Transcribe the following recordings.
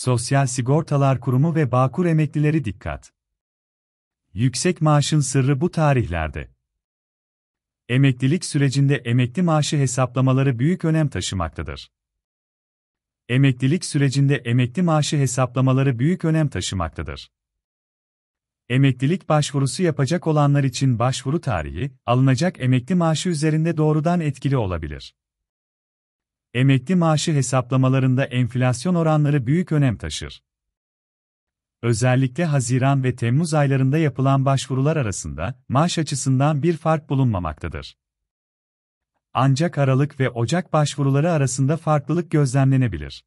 Sosyal Sigortalar Kurumu ve Bağkur emeklileri dikkat. Yüksek maaşın sırrı bu tarihlerde. Emeklilik sürecinde emekli maaşı hesaplamaları büyük önem taşımaktadır. Emeklilik sürecinde emekli maaşı hesaplamaları büyük önem taşımaktadır. Emeklilik başvurusu yapacak olanlar için başvuru tarihi, alınacak emekli maaşı üzerinde doğrudan etkili olabilir. Emekli maaşı hesaplamalarında enflasyon oranları büyük önem taşır. Özellikle Haziran ve Temmuz aylarında yapılan başvurular arasında maaş açısından bir fark bulunmamaktadır. Ancak Aralık ve Ocak başvuruları arasında farklılık gözlemlenebilir.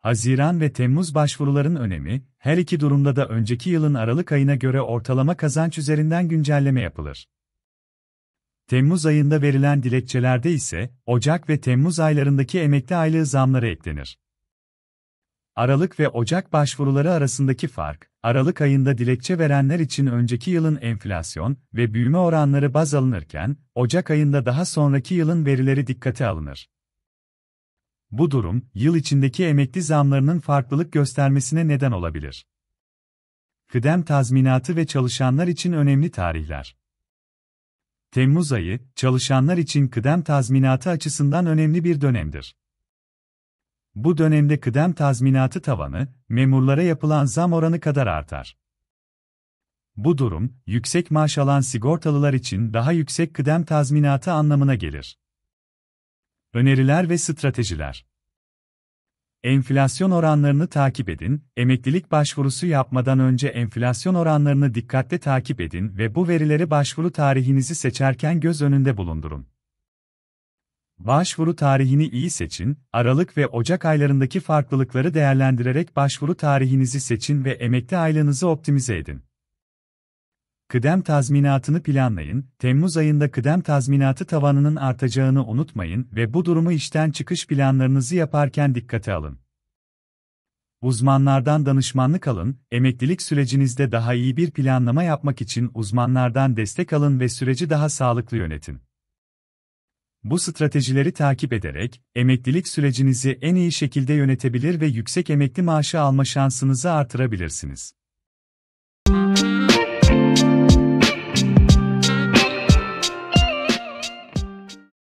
Haziran ve Temmuz başvuruların önemi, her iki durumda da önceki yılın Aralık ayına göre ortalama kazanç üzerinden güncelleme yapılır. Temmuz ayında verilen dilekçelerde ise Ocak ve Temmuz aylarındaki emekli aylığı zamları eklenir. Aralık ve Ocak başvuruları arasındaki fark, Aralık ayında dilekçe verenler için önceki yılın enflasyon ve büyüme oranları baz alınırken, Ocak ayında daha sonraki yılın verileri dikkate alınır. Bu durum, yıl içindeki emekli zamlarının farklılık göstermesine neden olabilir. Kıdem tazminatı ve çalışanlar için önemli tarihler. Temmuz ayı, çalışanlar için kıdem tazminatı açısından önemli bir dönemdir. Bu dönemde kıdem tazminatı tavanı, memurlara yapılan zam oranı kadar artar. Bu durum, yüksek maaş alan sigortalılar için daha yüksek kıdem tazminatı anlamına gelir. Öneriler ve stratejiler Enflasyon oranlarını takip edin, emeklilik başvurusu yapmadan önce enflasyon oranlarını dikkatle takip edin ve bu verileri başvuru tarihinizi seçerken göz önünde bulundurun. Başvuru tarihini iyi seçin, Aralık ve Ocak aylarındaki farklılıkları değerlendirerek başvuru tarihinizi seçin ve emekli aylığınızı optimize edin. Kıdem tazminatını planlayın, Temmuz ayında kıdem tazminatı tavanının artacağını unutmayın ve bu durumu işten çıkış planlarınızı yaparken dikkate alın. Uzmanlardan danışmanlık alın, emeklilik sürecinizde daha iyi bir planlama yapmak için uzmanlardan destek alın ve süreci daha sağlıklı yönetin. Bu stratejileri takip ederek, emeklilik sürecinizi en iyi şekilde yönetebilir ve yüksek emekli maaşı alma şansınızı artırabilirsiniz.